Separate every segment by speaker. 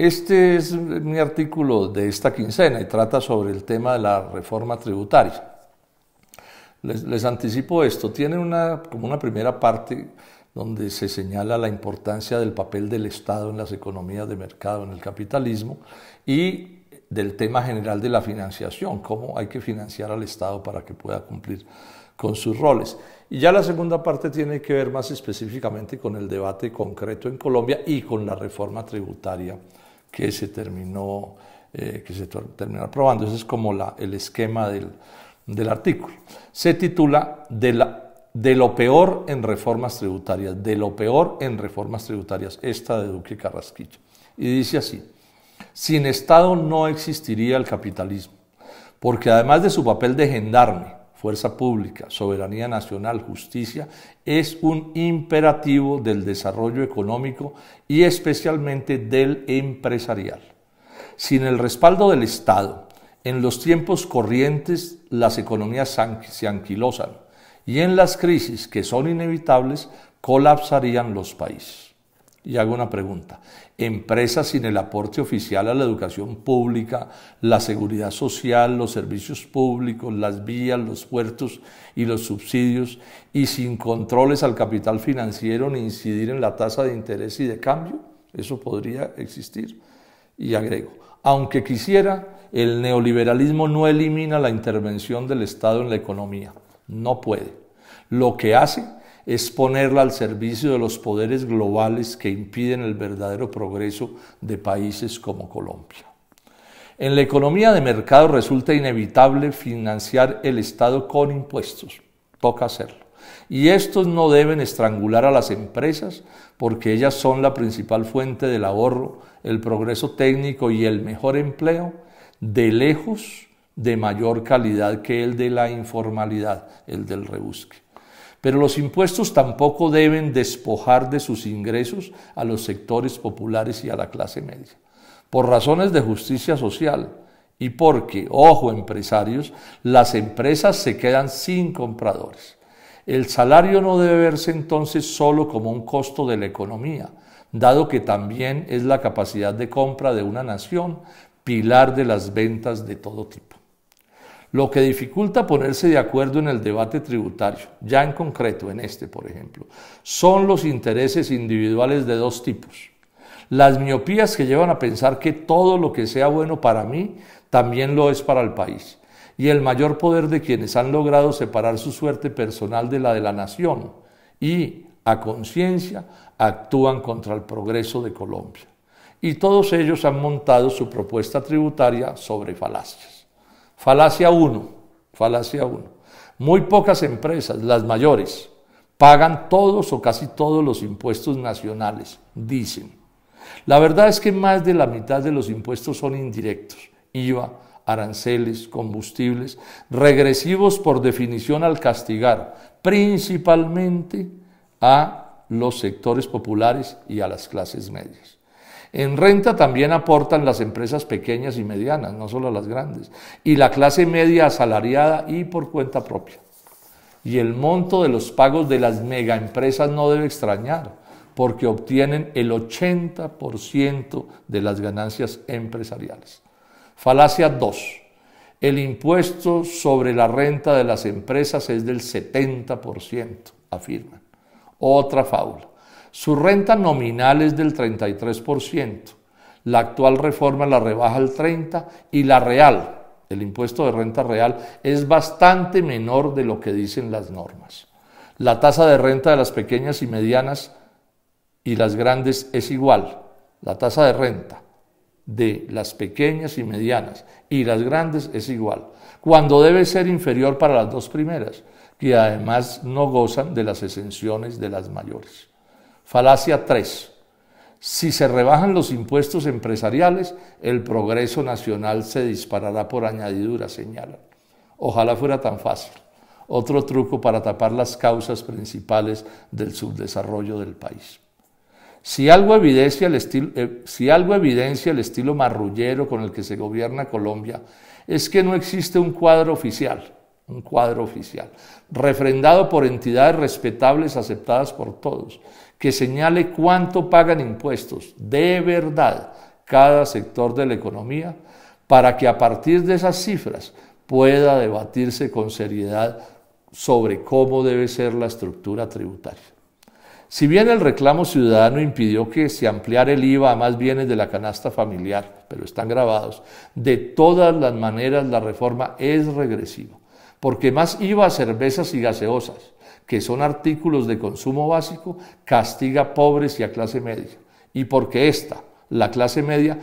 Speaker 1: Este es mi artículo de esta quincena y trata sobre el tema de la reforma tributaria. Les, anticipo esto, tiene como una primera parte donde se señala la importancia del papel del Estado en las economías de mercado, en el capitalismo, y del tema general de la financiación, cómo hay que financiar al Estado para que pueda cumplir con sus roles. Y ya la segunda parte tiene que ver más específicamente con el debate concreto en Colombia y con la reforma tributaria que se terminó, eh, que se aprobando. Ese es como la, el esquema del, artículo. Se titula de, la, de lo peor en reformas tributarias, de lo peor en reformas tributarias, esta de Duque Carrasquilla. Y dice así, sin Estado no existiría el capitalismo, porque además de su papel de gendarme, fuerza pública, soberanía nacional, justicia, es un imperativo del desarrollo económico y especialmente del empresarial. Sin el respaldo del Estado, en los tiempos corrientes las economías se anquilosan y en las crisis que son inevitables colapsarían los países. Y hago una pregunta. Empresas sin el aporte oficial a la educación pública, la seguridad social, los servicios públicos, las vías, los puertos y los subsidios, y sin controles al capital financiero ni incidir en la tasa de interés y de cambio, eso podría existir. Y agrego, aunque quisiera, el neoliberalismo no elimina la intervención del Estado en la economía. No puede. Lo que hace es ponerla al servicio de los poderes globales que impiden el verdadero progreso de países como Colombia. En la economía de mercado resulta inevitable financiar el Estado con impuestos. Toca hacerlo. Y estos no deben estrangular a las empresas porque ellas son la principal fuente del ahorro, el progreso técnico y el mejor empleo, de lejos de mayor calidad que el de la informalidad, el del rebusque. Pero los impuestos tampoco deben despojar de sus ingresos a los sectores populares y a la clase media. Por razones de justicia social y porque, ojo empresarios, las empresas se quedan sin compradores. El salario no debe verse entonces solo como un costo de la economía, dado que también es la capacidad de compra de una nación, pilar de las ventas de todo tipo lo que dificulta ponerse de acuerdo en el debate tributario, ya en concreto en este, por ejemplo, son los intereses individuales de dos tipos. Las miopías que llevan a pensar que todo lo que sea bueno para mí también lo es para el país, y el mayor poder de quienes han logrado separar su suerte personal de la de la nación y, a conciencia, actúan contra el progreso de Colombia. Y todos ellos han montado su propuesta tributaria sobre falacias. Falacia 1, falacia uno. Muy pocas empresas, las mayores, pagan todos o casi todos los impuestos nacionales, dicen. La verdad es que más de la mitad de los impuestos son indirectos, IVA, aranceles, combustibles, regresivos por definición al castigar principalmente a los sectores populares y a las clases medias. En renta también aportan las empresas pequeñas y medianas, no solo las grandes, y la clase media asalariada y por cuenta propia. Y el monto de los pagos de las megaempresas no debe extrañar, porque obtienen el 80% de las ganancias empresariales. Falacia 2. El impuesto sobre la renta de las empresas es del 70%, afirman. Otra fábula. Su renta nominal es del 33%. La actual reforma la rebaja al 30% y la real, el impuesto de renta real, es bastante menor de lo que dicen las normas. La tasa de renta de las pequeñas y medianas y las grandes es igual. La tasa de renta de las pequeñas y medianas y las grandes es igual, cuando debe ser inferior para las dos primeras, que además no gozan de las exenciones de las mayores. Falacia 3. Si se rebajan los impuestos empresariales, el progreso nacional se disparará por añadidura, señala. Ojalá fuera tan fácil. Otro truco para tapar las causas principales del subdesarrollo del país. Si algo, evidencia el estilo, eh, si algo evidencia el estilo marrullero con el que se gobierna Colombia, es que no existe un cuadro oficial, un cuadro oficial, refrendado por entidades respetables aceptadas por todos, que señale cuánto pagan impuestos de verdad cada sector de la economía para que a partir de esas cifras pueda debatirse con seriedad sobre cómo debe ser la estructura tributaria. Si bien el reclamo ciudadano impidió que se ampliara el IVA a más bienes de la canasta familiar, pero están grabados, de todas las maneras la reforma es regresiva, porque más IVA a cervezas y gaseosas, que son artículos de consumo básico, castiga a pobres y a clase media. Y porque esta, la clase media,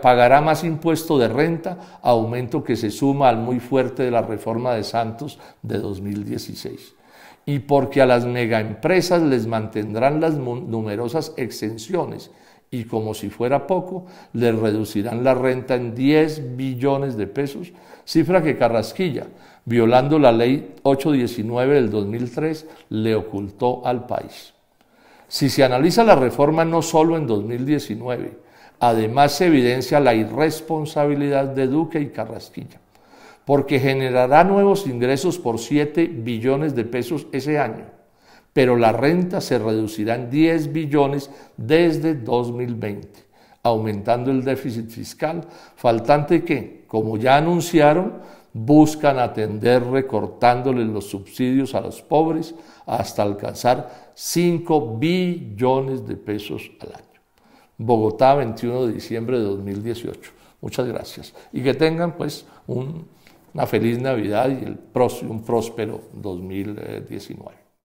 Speaker 1: pagará más impuesto de renta, aumento que se suma al muy fuerte de la reforma de Santos de 2016. Y porque a las megaempresas les mantendrán las numerosas exenciones y como si fuera poco, le reducirán la renta en 10 billones de pesos, cifra que Carrasquilla, violando la ley 819 del 2003, le ocultó al país. Si se analiza la reforma no solo en 2019, además se evidencia la irresponsabilidad de Duque y Carrasquilla, porque generará nuevos ingresos por 7 billones de pesos ese año pero la renta se reducirá en 10 billones desde 2020, aumentando el déficit fiscal, faltante que, como ya anunciaron, buscan atender recortándole los subsidios a los pobres hasta alcanzar 5 billones de pesos al año. Bogotá, 21 de diciembre de 2018. Muchas gracias. Y que tengan pues una feliz Navidad y un próspero 2019.